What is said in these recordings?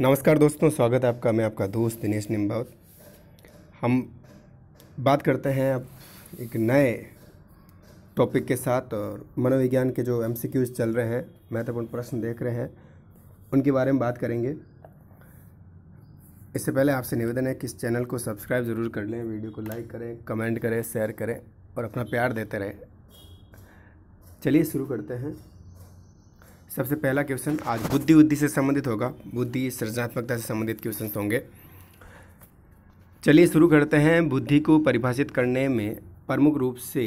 नमस्कार दोस्तों स्वागत है आपका मैं आपका दोस्त दिनेश निम्बावत हम बात करते हैं अब एक नए टॉपिक के साथ और मनोविज्ञान के जो एम चल रहे हैं महत्वपूर्ण प्रश्न देख रहे हैं उनके बारे में बात करेंगे इससे पहले आपसे निवेदन है कि इस चैनल को सब्सक्राइब ज़रूर कर लें वीडियो को लाइक करें कमेंट करें शेयर करें और अपना प्यार देते रहें चलिए शुरू करते हैं सबसे पहला क्वेश्चन आज बुद्धि बुद्धि से संबंधित होगा बुद्धि सृजनात्मकता से संबंधित क्वेश्चन होंगे चलिए शुरू करते हैं बुद्धि को परिभाषित करने में प्रमुख रूप से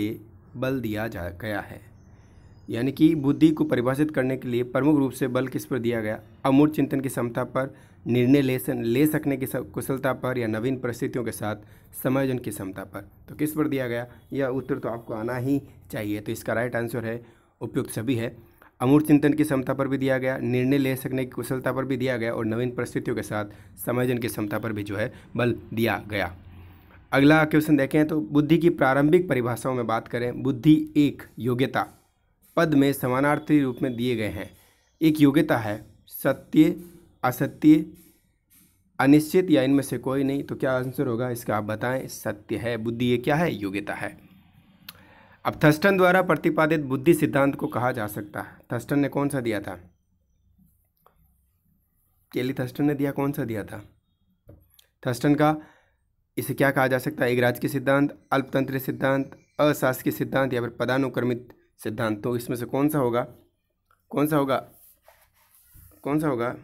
बल दिया जा गया है यानी कि बुद्धि को परिभाषित करने के लिए प्रमुख रूप से बल किस पर दिया गया अमूर्त चिंतन की क्षमता पर निर्णय ले ले सकने की कुशलता पर या नवीन परिस्थितियों के साथ समायोजन की क्षमता पर तो किस पर दिया गया यह उत्तर तो आपको आना ही चाहिए तो इसका राइट आंसर है उपयुक्त सभी है अमूर्त चिंतन की क्षमता पर भी दिया गया निर्णय ले सकने की कुशलता पर भी दिया गया और नवीन परिस्थितियों के साथ समझन की क्षमता पर भी जो है बल दिया गया अगला क्वेश्चन देखें तो बुद्धि की प्रारंभिक परिभाषाओं में बात करें बुद्धि एक योग्यता पद में समानार्थी रूप में दिए गए हैं एक योग्यता है सत्य असत्य अनिश्चित या इनमें से कोई नहीं तो क्या आंसर होगा इसका आप बताएं सत्य है बुद्धि ये क्या है योग्यता है अब थस्टन द्वारा प्रतिपादित बुद्धि सिद्धांत को कहा जा सकता है थस्टन ने कौन सा दिया था केली थस्टन ने दिया कौन सा दिया था थस्टन का इसे क्या कहा जा सकता है एकराज के सिद्धांत अल्पतंत्र सिद्धांत अशासकीय सिद्धांत या फिर पदानुक्रमित सिद्धांत तो इसमें से कौन सा होगा कौन सा होगा कौन सा होगा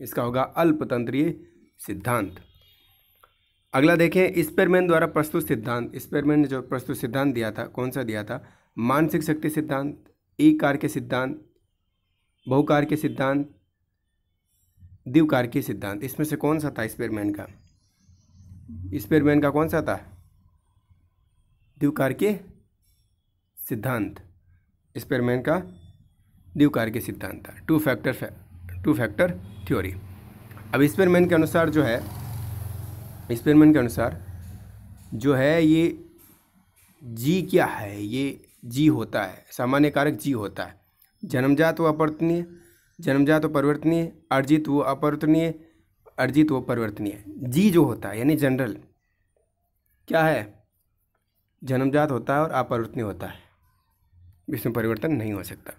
इसका होगा अल्पतंत्रीय सिद्धांत अगला देखें स्पेरमैन द्वारा प्रस्तुत सिद्धांत स्पेरमैन ने जो प्रस्तुत सिद्धांत दिया था कौन सा दिया था मानसिक शक्ति सिद्धांत ई कार के सिद्धांत बहुकार के सिद्धांत दिवकार के सिद्धांत इसमें से कौन सा था स्पेरमैन का स्पेरमैन का कौन सा था दिवकार के सिद्धांत स्पेरमैन का दिवकार के सिद्धांत था two factor two factor theory अब स्पेरमैन के अनुसार जो है एक्सपेरिमेंट के अनुसार जो है ये जी क्या है ये जी होता है सामान्य कारक जी होता है जन्मजात व अपर्तनीय जन्मजात व परिवर्तनीय अर्जित व अपरिवर्तनीय अर्जित व परिवर्तनीय जी जो होता है यानी जनरल क्या है जन्मजात होता है और अपरिवर्तनीय होता है इसमें परिवर्तन नहीं हो सकता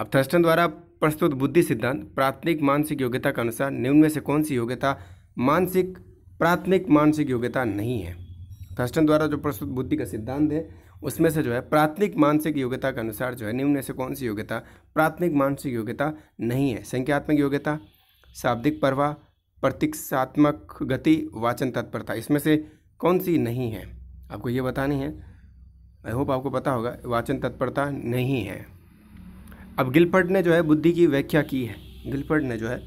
अब थर्स्टन द्वारा प्रस्तुत बुद्धि सिद्धांत प्राथमिक मानसिक योग्यता के अनुसार निम्न में से कौन सी योग्यता मानसिक प्राथमिक मानसिक योग्यता नहीं है थर्स्टन द्वारा जो प्रस्तुत बुद्धि का सिद्धांत है उसमें से जो है प्राथमिक मानसिक योग्यता के अनुसार जो है निम्न से कौन सी योग्यता प्राथमिक मानसिक योग्यता नहीं है संख्यात्मक योग्यता शाब्दिक प्रवाह प्रतीक्षात्मक गति वाचन तत्परता इसमें से कौन सी नहीं है आपको ये बतानी है आई होप आपको पता होगा वाचन तत्परता नहीं है अब गिलफर्ड ने जो है बुद्धि की व्याख्या की है गिलफर्ड ने जो है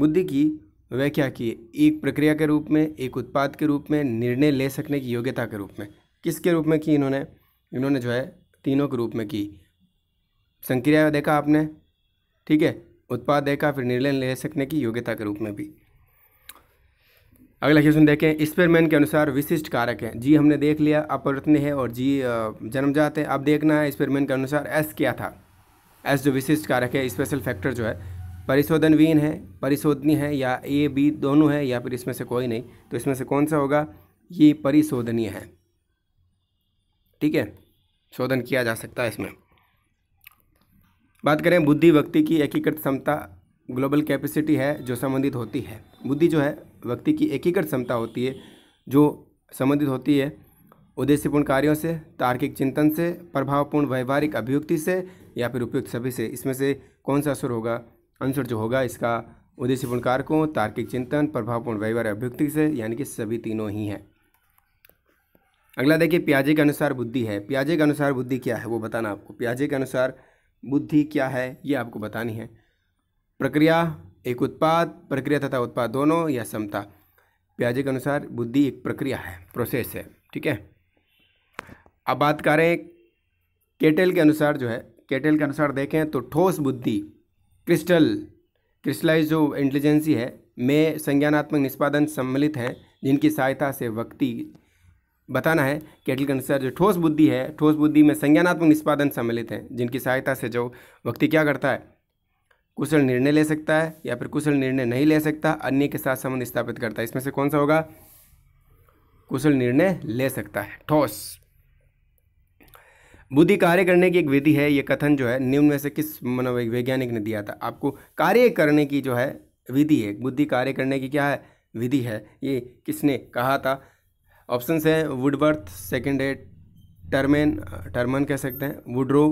बुद्धि की वह क्या किए एक प्रक्रिया के रूप में एक उत्पाद के रूप में निर्णय ले सकने की योग्यता के रूप में किसके रूप में की इन्होंने इन्होंने जो है तीनों के रूप में की संक्रिया देखा आपने ठीक है उत्पाद देखा फिर निर्णय ले सकने की योग्यता के रूप में भी अगला क्वेश्चन देखें स्पेरमैन के अनुसार विशिष्ट कारक हैं जी हमने देख लिया अपवर्तनीय है और जी जन्मजात है अब देखना है स्पेरमैन के अनुसार एस क्या था एस जो विशिष्ट कारक है स्पेशल फैक्टर जो है परिशोधनवीन है परिशोधनी है या ए बी दोनों है या फिर इसमें से कोई नहीं तो इसमें से कौन सा होगा ये परिशोधनीय है ठीक है शोधन किया जा सकता है इसमें बात करें बुद्धि व्यक्ति की एकीकृत क्षमता ग्लोबल कैपेसिटी है जो संबंधित होती है बुद्धि जो है व्यक्ति की एकीकृत क्षमता होती है जो संबंधित होती है उद्देश्यपूर्ण कार्यों से तार्किक चिंतन से प्रभावपूर्ण व्यवहारिक अभिव्यक्ति से या फिर उपयुक्त सभी से इसमें से कौन सा असर होगा आंसर जो होगा इसका उद्देश्यपूर्ण कारकों तार्किक चिंतन प्रभावपूर्ण व्यवहार अभ्युक्ति से यानी कि सभी तीनों ही हैं अगला देखिए प्याजे के अनुसार बुद्धि है प्याजे के अनुसार बुद्धि क्या है वो बताना आपको प्याजे के अनुसार बुद्धि क्या है ये आपको बतानी है प्रक्रिया एक उत्पाद प्रक्रिया तथा उत्पाद दोनों या समता प्याजे के अनुसार बुद्धि एक प्रक्रिया है प्रोसेस है ठीक है अब बात करें केटल के अनुसार जो है केटल के अनुसार देखें तो ठोस बुद्धि क्रिस्टल क्रिस्टलाइज जो इंटेलिजेंसी है में संज्ञानात्मक निष्पादन सम्मिलित हैं जिनकी सहायता से व्यक्ति बताना है कैटल कंसर जो ठोस बुद्धि है ठोस बुद्धि में संज्ञानात्मक निष्पादन सम्मिलित हैं जिनकी सहायता से जो व्यक्ति क्या करता है कुशल निर्णय ले सकता है या फिर कुशल निर्णय नहीं ले सकता अन्य के साथ संबंध स्थापित करता है इसमें से कौन सा होगा कुशल निर्णय ले सकता है ठोस बुद्धि कार्य करने की एक विधि है ये कथन जो है निम्न में से किस मनोवैज्ञानिक ने दिया था आपको कार्य करने की जो है विधि है बुद्धि कार्य करने की क्या है विधि है ये किसने कहा था ऑप्शंस है वुडवर्थ सेकेंड है टर्मेन टर्मन कह सकते हैं वुड्रो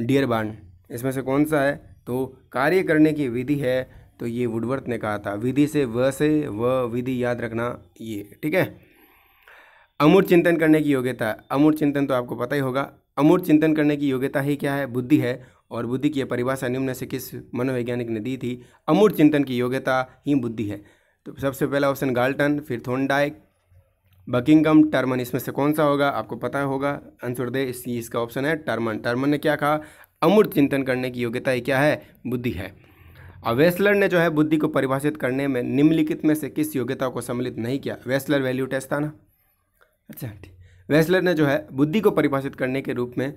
डियरबान इसमें से कौन सा है तो कार्य करने की विधि है तो ये वुडवर्थ ने कहा था विधि से व से व विधि याद रखना ये ठीक है अमूर्त चिंतन करने की योग्यता अमूर्त चिंतन तो आपको पता ही होगा अमूर्त चिंतन करने की योग्यता ही क्या है बुद्धि है और बुद्धि की परिभाषा निम्न से किस मनोवैज्ञानिक ने दी थी अमूर्त चिंतन की योग्यता ही बुद्धि है तो सबसे पहला ऑप्शन गाल्टन फिर थोनडाइक बकिंगम टर्मन इसमें से कौन सा होगा आपको पता होगा आंसर दे इस, इसका ऑप्शन है टर्मन टर्मन ने क्या कहा अमूर्त चिंतन करने की योग्यता ही क्या है बुद्धि है और वेस्लर ने जो है बुद्धि को परिभाषित करने में निम्नलिखित में से किस योग्यता को सम्मिलित नहीं किया वेस्लर वैल्यू टेस्ट था ना अच्छा ठीक वेस्लर ने जो है बुद्धि को परिभाषित करने के रूप में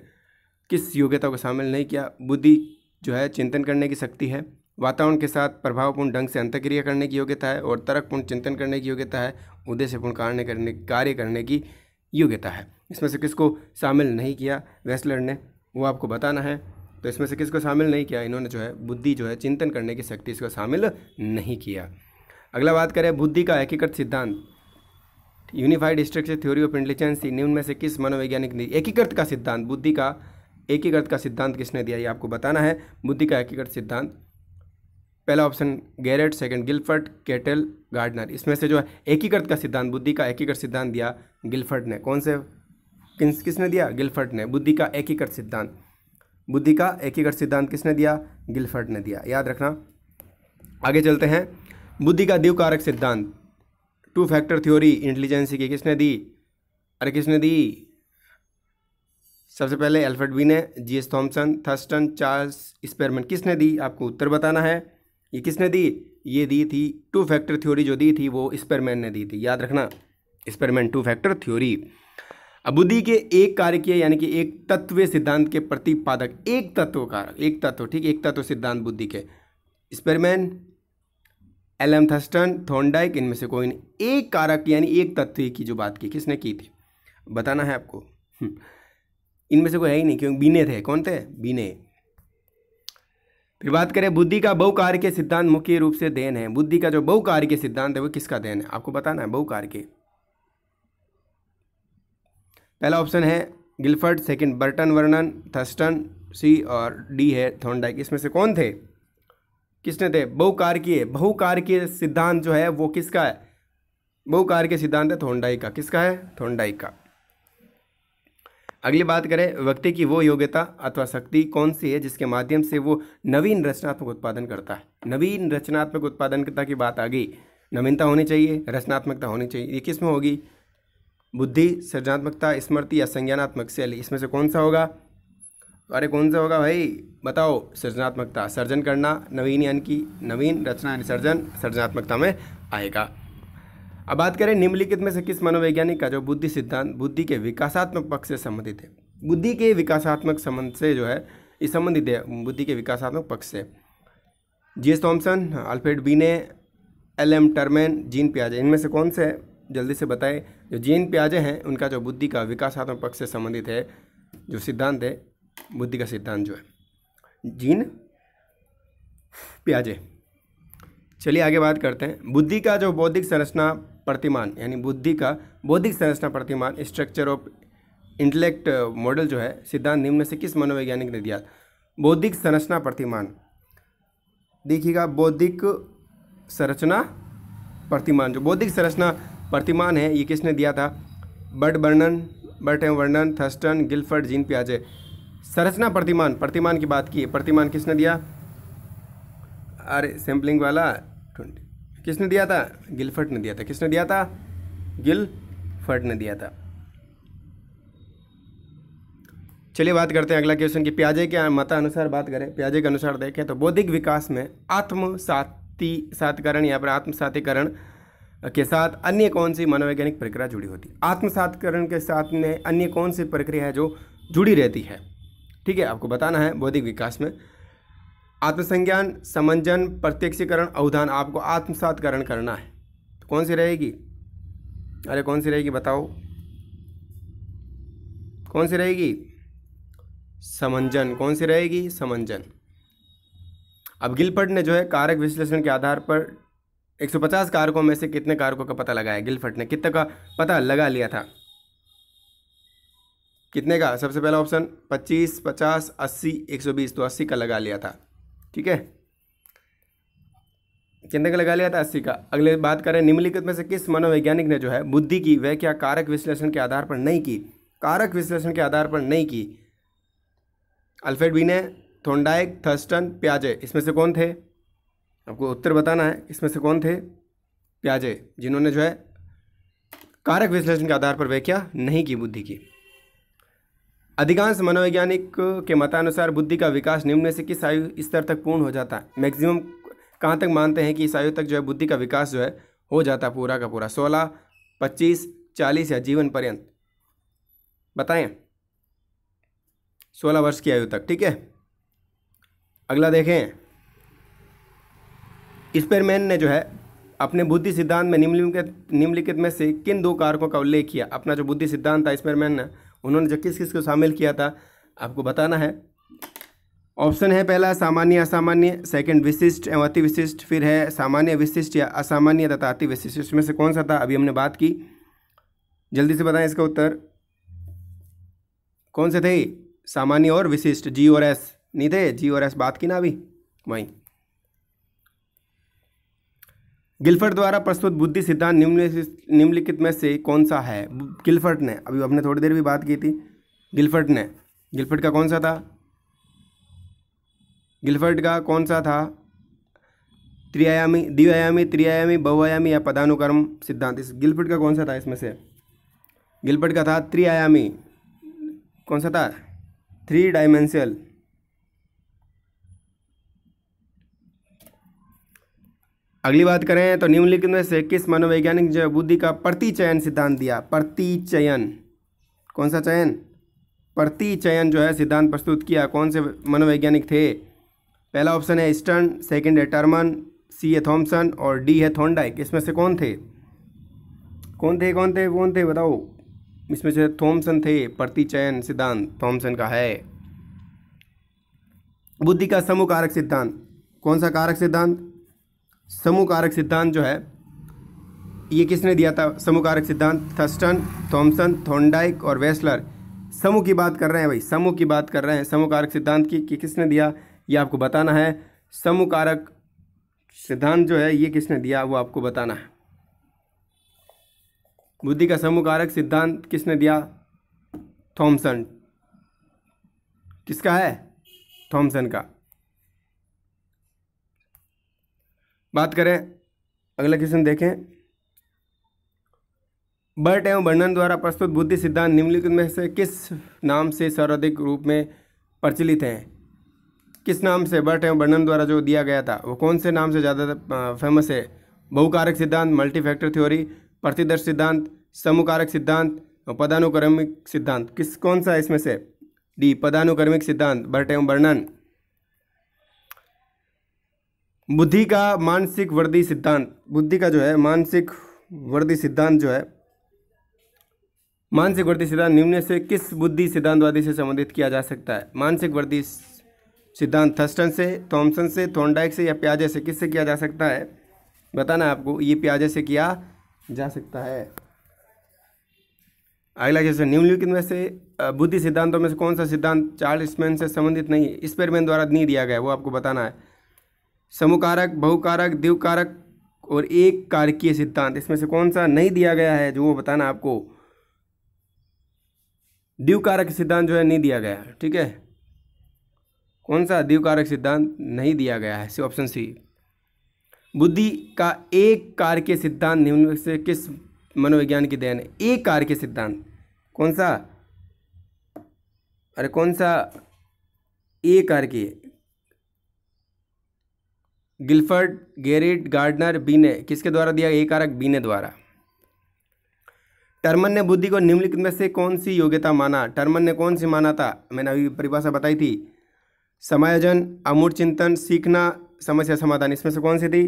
किस योग्यता को शामिल नहीं किया बुद्धि जो है चिंतन करने की शक्ति है वातावरण के साथ प्रभावपूर्ण ढंग से अंतक्रिया करने की योग्यता है और तर्कपूर्ण चिंतन करने की योग्यता है उद्देश्यपूर्ण कार्य करने कार्य करने की योग्यता है इसमें से किसको शामिल नहीं किया वेस्लर ने वो आपको बताना है तो इसमें से किसको शामिल नहीं किया इन्होंने जो है बुद्धि जो है चिंतन करने की शक्ति इसको शामिल नहीं किया अगला बात करें बुद्धि का एकीकृत सिद्धांत unified structure theory of intelligence निम्न में से किस मनोवैज्ञानिक ने एकीकृत का सिद्धांत बुद्धि का एकीकृत का सिद्धांत किसने दिया ये आपको बताना है बुद्धि का एकीकृत सिद्धांत पहला option Garrett second Guilford Cattell Gardner इसमें से जो है एकीकृत का सिद्धांत बुद्धि का एकीकृत सिद्धांत दिया गिल्फर्ट ने कौन से किस किसने दिया गिल्फर्ट ने बुद्धि का एकीकृत सिद्धांत बुद्धि का एकीकृत सिद्धांत किसने दिया गिल्फर्ट ने दिया याद रखना आगे चलते हैं बुद्धि का द्विकारक सिद्धांत टू फैक्टर थ्योरी इंटेलिजेंसी की किसने दी अरे किसने दी सबसे पहले Alfred Binet G S Thomson Thurstone Charles experiment किसने दी आपको उत्तर बताना है ये किसने दी ये दी थी टू फैक्टर थ्योरी जो दी थी वो स्पेरमैन ने दी थी याद रखना स्पेरमैन टू फैक्टर थ्योरी अब बुद्धि के एक कार्य के यानी कि एक तत्व सिद्धांत के प्रतिपादक एक तत्व कारक एक तत्व ठीक एक तत्व सिद्धांत बुद्धि के स्पेरमैन एलम थोंडाइक इनमें से कोई नहीं एक कारक यानी एक तत्व की जो बात की किसने की थी बताना है आपको हम्म। इनमें से कोई है ही नहीं क्योंकि बीने थे कौन थे बीने फिर बात करें बुद्धि का बहुकार के सिद्धांत मुख्य रूप से देन है बुद्धि का जो बहुकार के सिद्धांत है वो किसका देन है आपको बताना है बहुकार के पहला ऑप्शन है गिल्फर्ड सेकंड बर्टन वर्णन थस्टन सी और डी है थोंडाइक इसमें से कौन थे किसने थे बहुकार की सिद्धांत जो है वो किसका है बहुकार के सिद्धांत है थोंडाई का किसका है थोंडाई का अगली बात करें व्यक्ति की वो योग्यता अथवा शक्ति कौन सी है जिसके माध्यम से वो नवीन रचनात्मक उत्पादन करता है नवीन रचनात्मक उत्पादनता की बात आ गई नवीनता होनी चाहिए रचनात्मकता होनी चाहिए ये किसमें होगी बुद्धि सृजनात्मकता स्मृति या संज्ञानात्मक शैली इसमें से कौन सा होगा अरे कौन सा होगा भाई बताओ सृजनात्मकता सर्जन करना नवीन यानी कि नवीन रचना यानी सर्जन सृजनात्मकता में आएगा अब बात करें निम्नलिखित में से किस मनोवैज्ञानिक का जो बुद्धि सिद्धांत बुद्धि के विकासात्मक पक्ष से संबंधित है बुद्धि के विकासात्मक संबंध से जो है ये संबंधित है बुद्धि के विकासात्मक पक्ष से G S Thomson Alfred Binet L M Terman Jean प्याजे इनमें से कौन से जल्दी से बताएं जो जीन प्याजे हैं उनका जो बुद्धि का विकासात्मक पक्ष से संबंधित है जो सिद्धांत है बुद्धि का सिद्धांत जो है जीन प्याजे चलिए आगे बात करते हैं बुद्धि का जो बौद्धिक संरचना प्रतिमान यानी बुद्धि का बौद्धिक संरचना प्रतिमान स्ट्रक्चर ऑफ इंटेलेक्ट मॉडल जो है सिद्धांत निम्न से किस मनोवैज्ञानिक ने दिया बौद्धिक संरचना प्रतिमान देखिएगा बौद्धिक संरचना प्रतिमान जो बौद्धिक संरचना प्रतिमान है ये किसने दिया था Burt Vernon Burt M Vernon Thurstone Guilford Jean प्याजे संरचना प्रतिमान प्रतिमान की बात की प्रतिमान किसने दिया अरे सैम्पलिंग वाला ट्वेंटी किसने दिया था गिलफर्ट ने दिया था किसने दिया था गिलफर्ट ने दिया था चलिए बात करते हैं अगला क्वेश्चन की प्याजे के मता अनुसार बात करें प्याजे के अनुसार देखें तो बौद्धिक विकास में आत्मसाती सातकरण या फिर आत्मसातीकरण के साथ अन्य कौन सी मनोवैज्ञानिक प्रक्रिया जुड़ी होती है आत्मसातकरण के साथ में अन्य कौन सी प्रक्रिया है जो जुड़ी रहती है ठीक है आपको बताना है बौद्धिक विकास में आत्मसंज्ञान समंजन प्रत्यक्षीकरण अवधान आपको आत्मसातकरण करना है तो कौन सी रहेगी अरे कौन सी रहेगी बताओ कौन सी रहेगी समंजन कौन सी रहेगी समंजन अब गिलफर्ड ने जो है कारक विश्लेषण के आधार पर 150 कारकों में से कितने कारकों का पता लगाया गिलफर्ड ने कितने का पता लगा लिया था कितने का सबसे पहला ऑप्शन 25, 50, 80, 120 तो 80 का लगा लिया था ठीक है कितने का लगा लिया था 80 का अगले बात करें निम्नलिखित में से किस मनोवैज्ञानिक ने जो है बुद्धि की वह क्या कारक विश्लेषण के आधार पर नहीं की कारक विश्लेषण के आधार पर नहीं की अल्फ्रेड बीने ने थोंडाइक थर्स्टन प्याजे इसमें से कौन थे आपको उत्तर बताना है इसमें से कौन थे प्याजे जिन्होंने जो है कारक विश्लेषण के आधार पर व्याख्या क्या नहीं की बुद्धि की अधिकांश मनोवैज्ञानिक के मतानुसार बुद्धि का विकास निम्न से किस आयु स्तर तक पूर्ण हो जाता है मैक्सिमम कहाँ तक मानते हैं कि इस आयु तक जो है बुद्धि का विकास जो है हो जाता है पूरा का पूरा सोलह पच्चीस चालीस या जीवन पर्यंत बताएं सोलह वर्ष की आयु तक ठीक है अगला देखें स्पेरमैन ने जो है अपने बुद्धि सिद्धांत में निम्नलिखित निम्नलिखित में से किन दो कारकों का उल्लेख किया अपना जो बुद्धि सिद्धांत था स्पेरमैन ने उन्होंने जो किस किस को शामिल किया था आपको बताना है ऑप्शन है पहला सामान्य असामान्य सेकंड विशिष्ट एवं अति विशिष्ट फिर है सामान्य विशिष्ट या असामान्य तथा अति विशिष्ट इसमें से कौन सा था अभी हमने बात की जल्दी से बताएं इसका उत्तर कौन से थे सामान्य और विशिष्ट जी और एस नहीं थे जी और एस बात की ना अभी वहीं गिलफर्ट द्वारा प्रस्तुत बुद्धि सिद्धांत निम्नलिखित में से कौन सा है गिलफर्ट ने अभी हमने थोड़ी देर भी बात की थी गिलफर्ट ने गिलफर्ट का कौन सा था गिलफर्ट का कौन सा था त्रियायामी द्विआयामी त्रियायामी बहुआयामी या पदानुक्रम सिद्धांत इस गिलफर्ट का कौन सा था इसमें से गिलफर्ट का था त्रियायामी कौन सा था थ्री डायमेंशियल अगली बात करें तो निम्नलिखित में से किस मनोवैज्ञानिक जो बुद्धि का प्रतिचयन सिद्धांत दिया प्रतिचयन कौन सा चयन प्रतिचयन जो है सिद्धांत प्रस्तुत किया कौन से मनोवैज्ञानिक थे पहला ऑप्शन है ईस्टर्न सेकंड है टर्मन सी है थॉम्सन और डी है थोंडाइक इसमें से कौन थे कौन थे कौन थे कौन थे बताओ इसमें से थॉम्सन थे प्रतिचयन सिद्धांत थॉम्सन का है बुद्धि का समूह कारक सिद्धांत कौन सा कारक सिद्धांत समूह कारक सिद्धांत जो है ये किसने दिया था समूह कारक सिद्धांत थस्टन थॉमसन थोंडाइक और वेस्लर समूह की बात कर रहे हैं भाई समूह की बात कर रहे हैं समूह कारक सिद्धांत की कि किसने दिया ये आपको बताना है समूह कारक सिद्धांत जो है ये किसने दिया वो आपको बताना है बुद्धि का समूह कारक सिद्धांत किसने दिया थॉमसन किसका है थॉमसन का बात करें अगला क्वेश्चन देखें बर्ट एवं वर्णन द्वारा प्रस्तुत बुद्धि सिद्धांत निम्नलिखित में से किस नाम से सर्वाधिक रूप में प्रचलित हैं किस नाम से बर्ट एवं वर्णन द्वारा जो दिया गया था वो कौन से नाम से ज़्यादा फेमस है बहुकारक सिद्धांत मल्टी फैक्टर थ्योरी प्रतिदर्श सिद्धांत समूकारक सिद्धांत और पदानुक्रमिक सिद्धांत किस कौन सा इसमें से डी पदानुक्रमिक सिद्धांत बर्ट एवं वर्णन बुद्धि का मानसिक वृद्धि सिद्धांत बुद्धि का जो है मानसिक वृद्धि सिद्धांत जो है मानसिक वृद्धि सिद्धांत निम्न से किस बुद्धि सिद्धांतवादी से संबंधित किया जा सकता है मानसिक वृद्धि सिद्धांत थस्टन से थॉमसन से थोंडाइक से या प्याजे से किससे किया जा सकता है बताना आपको ये प्याजे से किया जा सकता है अगला क्वेश्चन निम्नलिखित में से बुद्धि सिद्धांतों में से कौन सा सिद्धांत चार्ल्स स्मैन से संबंधित नहीं है स्पेरमैन द्वारा नहीं दिया गया वो आपको बताना है समुकारक बहुकारक द्विकारक और एक कारकीय सिद्धांत इसमें से कौन सा नहीं दिया गया है जो वो बताना आपको द्विकारक सिद्धांत जो है नहीं दिया गया है ठीक है कौन सा द्विकारक सिद्धांत नहीं दिया गया है सी ऑप्शन सी बुद्धि का एक कारकीय सिद्धांत निम्न से किस मनोविज्ञान की देन है एक कारकीय सिद्धांत कौन सा अरे कौन सा एक कारकीय गिल्फर्ड गेरिट गार्डनर बीने किसके द्वारा दिया ये कारक बीने द्वारा टर्मन ने बुद्धि को निम्नलिखित में से कौन सी योग्यता माना टर्मन ने कौन सी माना था मैंने अभी परिभाषा बताई थी समायोजन अमूर्त चिंतन सीखना समस्या समाधान इसमें से कौन सी थी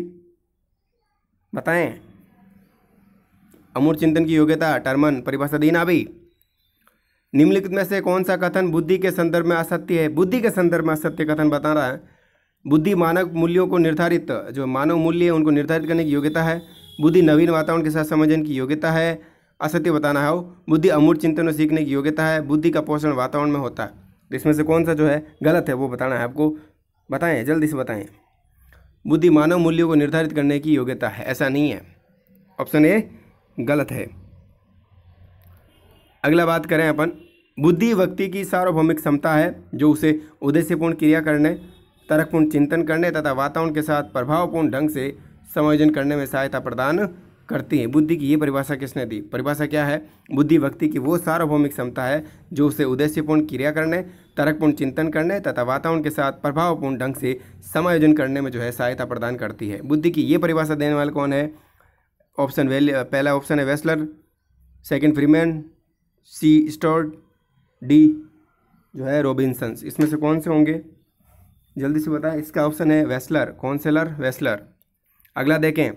बताएं अमूर्त चिंतन की योग्यता टर्मन परिभाषा दी ना अभी निम्नलिखित में से कौन सा कथन बुद्धि के संदर्भ में असत्य है बुद्धि के संदर्भ में असत्य कथन बता रहा है बुद्धि मानव मूल्यों को निर्धारित जो मानव मूल्य है उनको निर्धारित करने की योग्यता है बुद्धि नवीन वातावरण के साथ समझने की योग्यता है असत्य बताना है बुद्धि अमूर्त चिंतन और सीखने की योग्यता है बुद्धि का पोषण वातावरण में होता है इसमें से कौन सा जो है गलत है वो बताना है आपको बताएं जल्दी से बताएं बुद्धि मानव मूल्यों को निर्धारित करने की योग्यता है ऐसा नहीं है ऑप्शन ए गलत है अगला बात करें अपन बुद्धि व्यक्ति की सार्वभौमिक क्षमता है जो उसे उद्देश्यपूर्ण क्रिया करने तर्कपूर्ण चिंतन करने तथा वातावरण के साथ प्रभावपूर्ण ढंग से समायोजन करने में सहायता प्रदान करती है बुद्धि की ये परिभाषा किसने दी परिभाषा क्या है बुद्धि व्यक्ति की वो सार्वभौमिक क्षमता है जो उसे उद्देश्यपूर्ण क्रिया करने तर्कपूर्ण चिंतन करने तथा वातावरण के साथ प्रभावपूर्ण ढंग से समायोजन करने में जो है सहायता प्रदान करती है बुद्धि की ये परिभाषा देने वाले कौन है ऑप्शन वेल पहला ऑप्शन है Wechsler second Freeman C Stoddard D जो है रॉबिन्सन्स इसमें से कौन से होंगे जल्दी से बताएं इसका ऑप्शन है वेस्लर कौनसेलर वेस्लर अगला देखें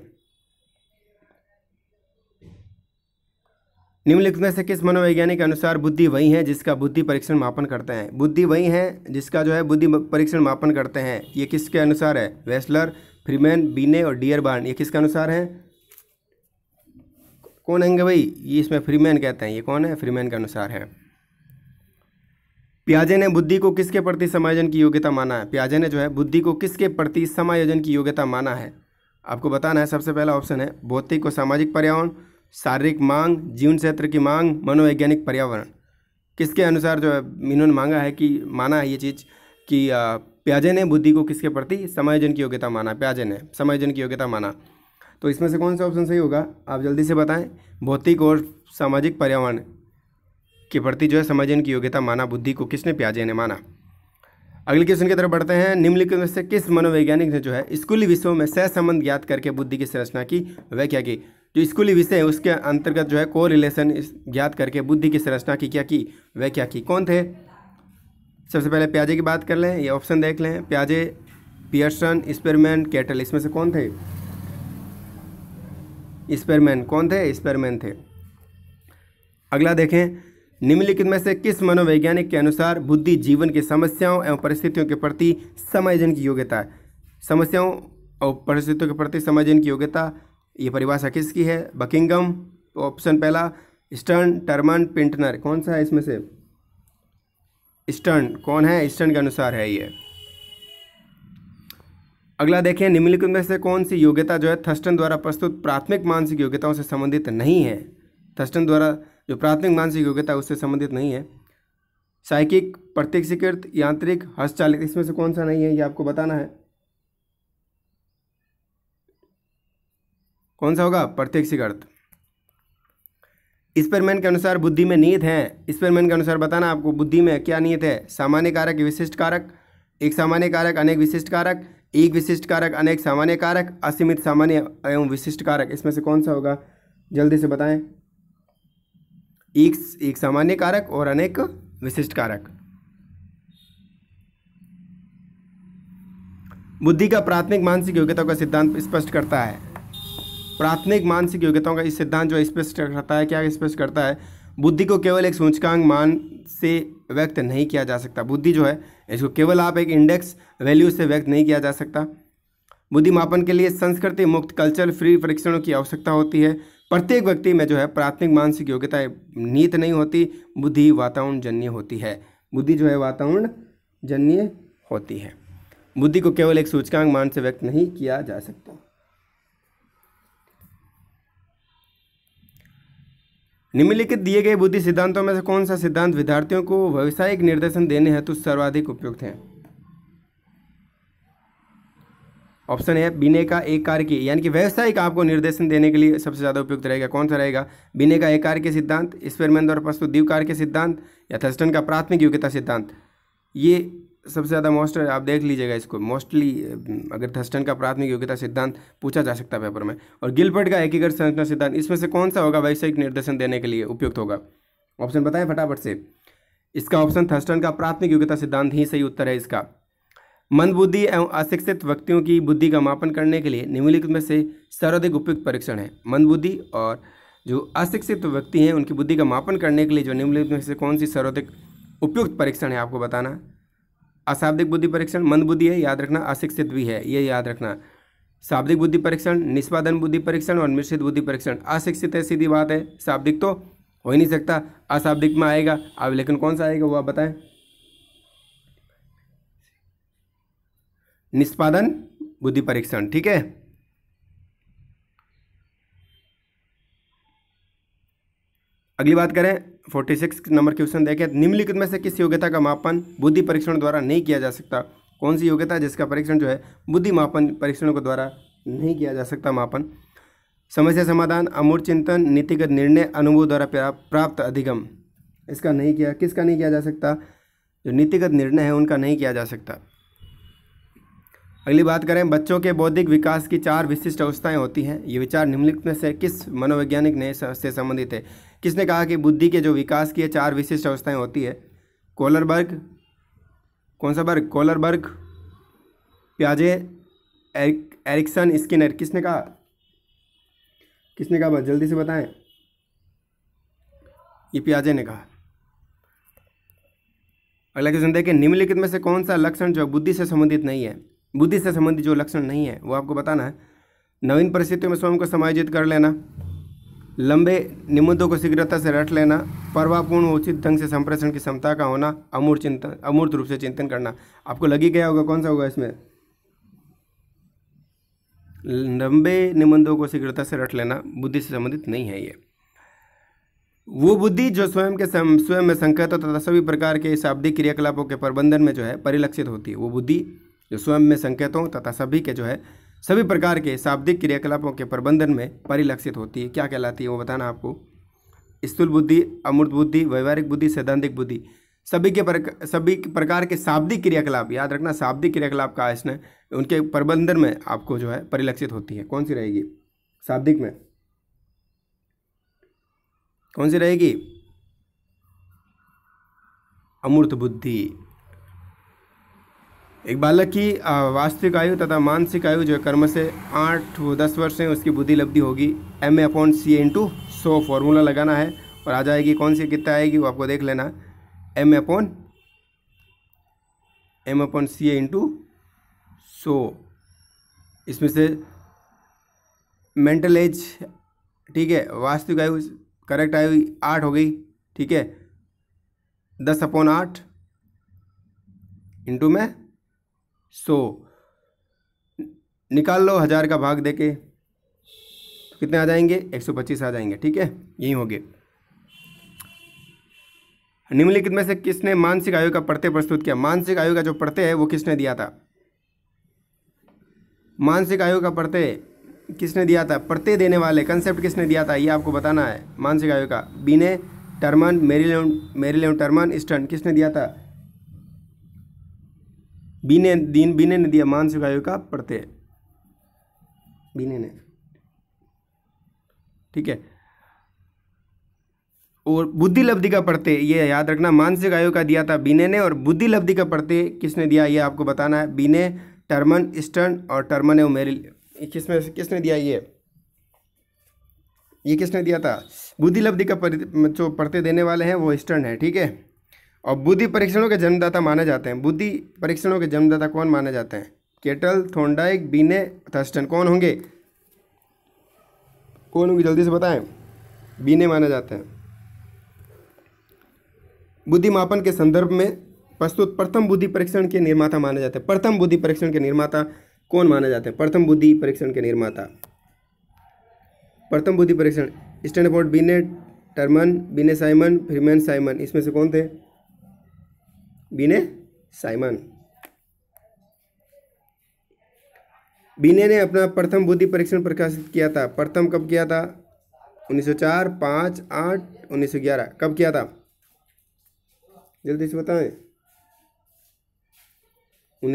निम्नलिखित में से किस मनोवैज्ञानिक के अनुसार बुद्धि वही है जिसका बुद्धि परीक्षण मापन करते हैं बुद्धि वही है जिसका जो है बुद्धि परीक्षण मापन करते हैं ये किसके अनुसार है वेस्लर फ्रीमैन बीने और डियर बार्न ये किसके अनुसार है कौन होंगे भाई ये इसमें फ्रीमैन कहते हैं ये कौन है फ्रीमैन के अनुसार है प्याजे ने बुद्धि को किसके प्रति समायोजन की योग्यता माना है प्याजे ने जो है बुद्धि को किसके प्रति समायोजन की योग्यता माना है आपको बताना है सबसे पहला ऑप्शन है भौतिक और सामाजिक पर्यावरण शारीरिक मांग जीवन क्षेत्र की मांग मनोवैज्ञानिक पर्यावरण किसके अनुसार जो है इन्होंने मांगा है कि माना है ये चीज़ कि प्याजे ने बुद्धि को किसके प्रति समायोजन की योग्यता माना प्याजे ने समायोजन की योग्यता माना तो इसमें से कौन सा ऑप्शन सही होगा आप जल्दी से बताएं भौतिक और सामाजिक पर्यावरण के प्रति जो है समझने की योग्यता माना बुद्धि को किसने प्याजे ने माना अगले क्वेश्चन की तरफ बढ़ते हैं निम्नलिखित में से किस मनोवैज्ञानिक ने जो है स्कूली विषयों में सहसंबंध ज्ञात करके बुद्धि की संरचना की वह क्या की जो स्कूली विषय है उसके अंतर्गत जो है को रिलेशन ज्ञात करके बुद्धि की संरचना की क्या की वह क्या की कौन थे सबसे पहले प्याजे की बात कर लें ये ऑप्शन देख लें प्याजे पियर्सन स्पेरमैन कैटल इसमें से कौन थे स्पेरमैन कौन थे स्पेरमैन थे अगला देखें निम्नलिखित में से किस मनोवैज्ञानिक के अनुसार बुद्धि जीवन की समस्याओं एवं परिस्थितियों के प्रति समायोजन की योग्यता समस्याओं और परिस्थितियों के प्रति समायोजन की योग्यता ये परिभाषा किसकी है बकिंगम ऑप्शन पहला स्टर्न टर्मन पिंटनर कौन सा है इसमें से स्टर्न कौन है स्टर्न के अनुसार है ये अगला देखें निम्नलिखित में से कौन सी योग्यता जो है थस्टन द्वारा प्रस्तुत प्राथमिक मानसिक योग्यताओं से संबंधित नहीं है थस्टन द्वारा जो प्राथमिक मानसिक योग्यता उससे संबंधित नहीं है साइकिक प्रत्यक्षीकृत यांत्रिक हस्तचालित इसमें से कौन सा नहीं है ये आपको बताना है कौन सा होगा प्रत्यक्षीकृत स्पेरमैन के अनुसार बुद्धि में नियत हैं स्पेरमैन के अनुसार बताना आपको बुद्धि में क्या नियत है सामान्य कारक विशिष्ट कारक एक सामान्य कारक अनेक विशिष्ट कारक एक विशिष्ट कारक अनेक सामान्य कारक असीमित सामान्य एवं विशिष्ट कारक इसमें से कौन सा होगा जल्दी से बताएं एक एक सामान्य कारक और अनेक विशिष्ट कारक बुद्धि का प्राथमिक मानसिक योग्यताओं का सिद्धांत स्पष्ट करता है प्राथमिक मानसिक योग्यताओं का इस सिद्धांत जो स्पष्ट करता है क्या स्पष्ट करता है बुद्धि को केवल एक सूचकांक मान से व्यक्त नहीं किया जा सकता बुद्धि जो है इसको केवल आप एक इंडेक्स वैल्यू से व्यक्त नहीं किया जा सकता बुद्धि मापन के लिए संस्कृति मुक्त कल्चर फ्री परीक्षणों की आवश्यकता होती है प्रत्येक व्यक्ति में जो है प्राथमिक मानसिक योग्यता नीत नहीं होती बुद्धि वातावरण जन्य होती है बुद्धि जो है वातावरण जन्य होती है बुद्धि को केवल एक सूचकांक मान से व्यक्त नहीं किया जा सकता निम्नलिखित दिए गए बुद्धि सिद्धांतों में से कौन सा सिद्धांत विद्यार्थियों को व्यवसायिक निर्देशन देने हेतु सर्वाधिक उपयुक्त है ऑप्शन है बिने का एक कार्य की यानी कि व्यवसायिक आपको निर्देशन देने के लिए सबसे ज़्यादा उपयुक्त रहेगा कौन सा रहेगा बिने का एक कार्य के सिद्धांत स्पेरमेंद और प्रस्तुत दीव कार्य के सिद्धांत या थर्स्टन का प्राथमिक योग्यता सिद्धांत ये सबसे ज़्यादा मोस्ट आप देख लीजिएगा इसको मोस्टली अगर थर्स्टन का प्राथमिक योग्यता सिद्धांत पूछा जा सकता है पेपर में और गिलपट का एकीकृत संरचना सिद्धांत इसमें से कौन सा होगा व्यावसायिक निर्देशन देने के लिए उपयुक्त होगा ऑप्शन बताएं फटाफट से इसका ऑप्शन थर्स्टन का प्राथमिक योग्यता सिद्धांत ही सही उत्तर है इसका मंदबुद्धि एवं अशिक्षित व्यक्तियों की बुद्धि का मापन करने के लिए निम्नलिखित में से सर्वाधिक उपयुक्त परीक्षण है मंदबुद्धि और जो अशिक्षित व्यक्ति हैं उनकी बुद्धि का मापन करने के लिए जो निम्नलिखित में से कौन सी सर्वाधिक उपयुक्त परीक्षण है आपको बताना अशाब्दिक बुद्धि परीक्षण मंदबुद्धि है याद रखना अशिक्षित भी है ये याद रखना शाब्दिक बुद्धि परीक्षण निष्पादन बुद्धि परीक्षण और मिश्रित बुद्धि परीक्षण अशिक्षित है सीधी बात है शाब्दिक तो हो ही नहीं सकता अशाब्दिक में आएगा अब लेकिन कौन सा आएगा वो आप बताएं निष्पादन बुद्धि परीक्षण ठीक है अगली बात करें फोर्टी सिक्स नंबर क्वेश्चन देखें निम्नलिखित में से किस योग्यता का मापन बुद्धि परीक्षण द्वारा नहीं किया जा सकता कौन सी योग्यता जिसका परीक्षण जो है बुद्धि मापन परीक्षणों के द्वारा नहीं किया जा सकता मापन समस्या समाधान अमूर्त चिंतन नीतिगत निर्णय अनुभव द्वारा प्राप्त अधिगम इसका नहीं किया किसका नहीं किया जा सकता जो नीतिगत निर्णय है उनका नहीं किया जा सकता अगली बात करें बच्चों के बौद्धिक विकास की चार विशिष्ट अवस्थाएं होती हैं ये विचार निम्नलिखित में से किस मनोवैज्ञानिक ने से संबंधित है किसने कहा कि बुद्धि के जो विकास की चार विशिष्ट अवस्थाएं होती है कोलरबर्ग कौन सा बर्ग कोलरबर्ग प्याजे एरिक्सन स्किनर किसने कहा किसने कहा जल्दी से बताएं ये प्याजे ने कहा अगला क्वेश्चन देखिए निम्नलिखित में से कौन सा लक्षण जो बुद्धि से संबंधित नहीं है बुद्धि से संबंधित जो लक्षण नहीं है वो आपको बताना है नवीन परिस्थितियों में स्वयं को समायोजित कर लेना लंबे निबंधों को शीघ्रता से रट लेना प्रभावपूर्ण उचित ढंग से संप्रेषण की क्षमता का होना अमूर्त चिंतन अमूर्त रूप से चिंतन करना आपको लगी गया होगा कौन सा होगा इसमें लंबे निबंधों को शीघ्रता से रट लेना बुद्धि से संबंधित नहीं है ये वो बुद्धि जो स्वयं के स्वयं में संकेत तथा सभी प्रकार के शाब्दिक क्रियाकलापों के प्रबंधन में जो है परिलक्षित होती है वो बुद्धि जो स्वयं में संकेतों तथा सभी के जो है सभी प्रकार के शाब्दिक क्रियाकलापों के प्रबंधन में परिलक्षित होती है क्या कहलाती है वो बताना आपको स्थूल बुद्धि अमूर्त बुद्धि व्यवहारिक बुद्धि सैद्धांतिक बुद्धि सभी के प्रक, सभी प्रकार के शाब्दिक क्रियाकलाप याद रखना शाब्दिक क्रियाकलाप का इसने उनके प्रबंधन में आपको जो है परिलक्षित होती है कौन सी रहेगी शाब्दिक में कौन सी रहेगी अमूर्त बुद्धि एक बालक की वास्तविक आयु तथा मानसिक आयु जो कर्म से आठ दस वर्ष है उसकी बुद्धि लब्धि होगी M A upon C into सो फॉर्मूला लगाना है और आ जाएगी कौन सी कितना आएगी वो आपको देख लेना M upon M upon C into सो इसमें से मेंटल एज ठीक है वास्तविक आयु करेक्ट आयु आठ हो गई ठीक है दस अपॉन आठ इंटू में सो निकाल लो हज़ार का भाग देके तो कितने आ जाएंगे एक सौ पच्चीस आ जाएंगे ठीक है यही हो गए निम्नलिखित में से किसने मानसिक आयु का पढ़ते प्रस्तुत किया मानसिक आयु का जो पढ़ते है वो किसने दिया था मानसिक आयु का पढ़ते किसने दिया था पढ़ते देने वाले कंसेप्ट किसने दिया था ये आपको बताना है मानसिक आयु का बीने टर्मन मेरी मेरीलोन टर्मन स्टन किसने दिया था बीने दीन बीने ने दिया मानसिक आयु का प्रत्यय बीने ने ठीक है और बुद्धि लब्धि का प्रत्यय ये याद रखना मानसिक आयु का दिया था बीने ने और बुद्धि लब्धि का प्रत्यय किसने दिया ये आपको बताना है बीने टर्मन स्टर्न और टर्मन एवं मेरिल किसमें किसने दिया ये ये किसने दिया था बुद्धि लब्धि का जो प्रत्यय देने वाले हैं वो स्टर्न है ठीक है और बुद्धि परीक्षणों के जन्मदाता माने जाते हैं बुद्धि परीक्षणों के जन्मदाता कौन माने जाते हैं केटल थोंडाइक बीने थर्स्टन कौन होंगे कौन होंगे जल्दी से बताएं बीने माने जाते हैं बुद्धिमापन के संदर्भ में प्रस्तुत प्रथम बुद्धि परीक्षण के निर्माता माने जाते हैं प्रथम बुद्धि परीक्षण के निर्माता कौन माने जाते हैं प्रथम बुद्धि परीक्षण के निर्माता प्रथम बुद्धि परीक्षण स्टैंडफोर्ड बीने टर्मन बीने साइमन फ्रीमैन साइमन इसमें से कौन थे बीने साइमन बीने ने अपना प्रथम बुद्धि परीक्षण प्रकाशित किया था प्रथम कब किया था 1904 5 8 1911 कब किया था जल्दी से बताएं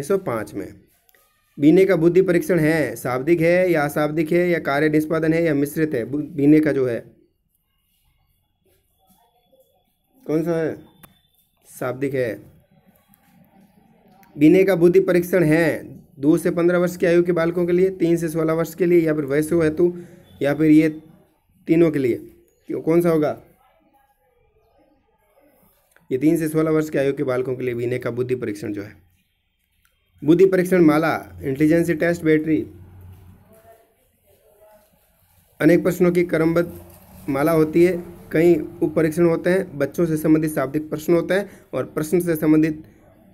1905 में बीने का बुद्धि परीक्षण है शाब्दिक है या अशाब्दिक है या कार्य निष्पादन है या मिश्रित है बीने का जो है कौन सा है शाब्दिक है बीने का बुद्धि परीक्षण है दो से पंद्रह वर्ष की आयु के बालकों के लिए तीन से सोलह वर्ष के लिए या फिर वैसे हेतु या फिर ये तीनों के लिए कौन सा होगा ये तीन से सोलह वर्ष के आयु के बालकों के लिए बीने का बुद्धि परीक्षण जो है बुद्धि परीक्षण माला इंटेलिजेंसी टेस्ट बैटरी अनेक प्रश्नों की क्रमबद्ध माला होती है कई उप परीक्षण होते हैं बच्चों से संबंधित शाब्दिक प्रश्न होते हैं और प्रश्न से संबंधित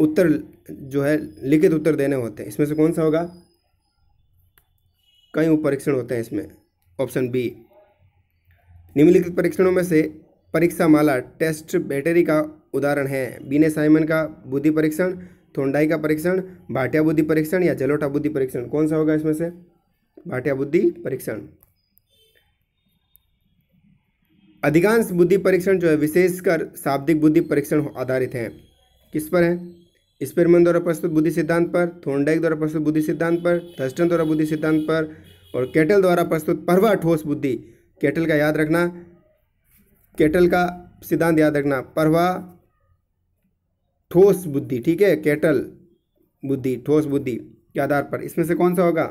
उत्तर जो है लिखित उत्तर देने होते हैं इसमें से कौन सा होगा कई उप परीक्षण होते हैं इसमें ऑप्शन बी निम्नलिखित परीक्षणों में से परीक्षा माला टेस्ट बैटरी का उदाहरण है बीने साइमन का बुद्धि परीक्षण थोंडाई का परीक्षण भाटिया बुद्धि परीक्षण या जलोटा बुद्धि परीक्षण कौन सा होगा इसमें से भाटिया बुद्धि परीक्षण अधिकांश बुद्धि परीक्षण जो है विशेषकर शाब्दिक बुद्धि परीक्षण आधारित हैं किस पर है स्पेरमन द्वारा प्रस्तुत बुद्धि सिद्धांत पर थोनडाइक द्वारा प्रस्तुत बुद्धि सिद्धांत पर थर्स्टन द्वारा बुद्धि सिद्धांत पर और केटल द्वारा प्रस्तुत परवा ठोस बुद्धि केटल का याद रखना केटल का सिद्धांत याद रखना परवा ठोस बुद्धि ठीक है केटल बुद्धि ठोस बुद्धि के आधार पर इसमें से कौन सा होगा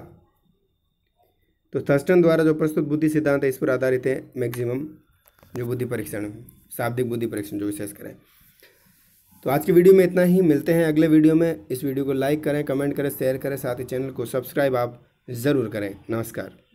तो थर्स्टन द्वारा जो प्रस्तुत बुद्धि सिद्धांत है इस पर आधारित है मैक्सिमम जो बुद्धि परीक्षण शाब्दिक बुद्धि परीक्षण जो विशेष करें तो आज की वीडियो में इतना ही मिलते हैं अगले वीडियो में इस वीडियो को लाइक करें कमेंट करें शेयर करें साथ ही चैनल को सब्सक्राइब आप ज़रूर करें नमस्कार